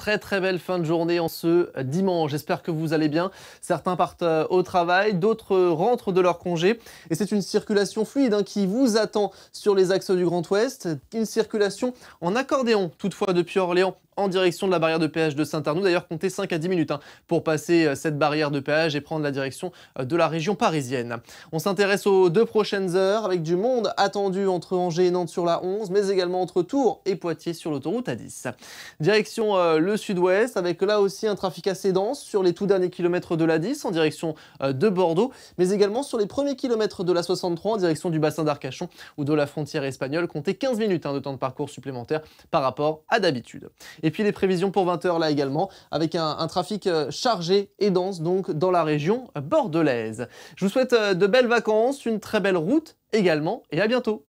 Très très belle fin de journée en ce dimanche. J'espère que vous allez bien. Certains partent euh, au travail, d'autres rentrent de leur congé. Et c'est une circulation fluide hein, qui vous attend sur les axes du Grand Ouest. Une circulation en accordéon toutefois depuis Orléans en direction de la barrière de péage de Saint-Arnoux. D'ailleurs, comptez 5 à 10 minutes hein, pour passer euh, cette barrière de péage et prendre la direction euh, de la région parisienne. On s'intéresse aux deux prochaines heures avec du monde attendu entre Angers et Nantes sur la 11, mais également entre Tours et Poitiers sur l'autoroute A10. Direction euh, le sud-ouest avec là aussi un trafic assez dense sur les tout derniers kilomètres de la 10 en direction de Bordeaux, mais également sur les premiers kilomètres de la 63 en direction du bassin d'Arcachon ou de la frontière espagnole. Comptez 15 minutes hein, de temps de parcours supplémentaire par rapport à d'habitude. Et puis les prévisions pour 20h là également, avec un, trafic euh, chargé et dense donc dans la région bordelaise. Je vous souhaite euh, de belles vacances, une très belle route également, et à bientôt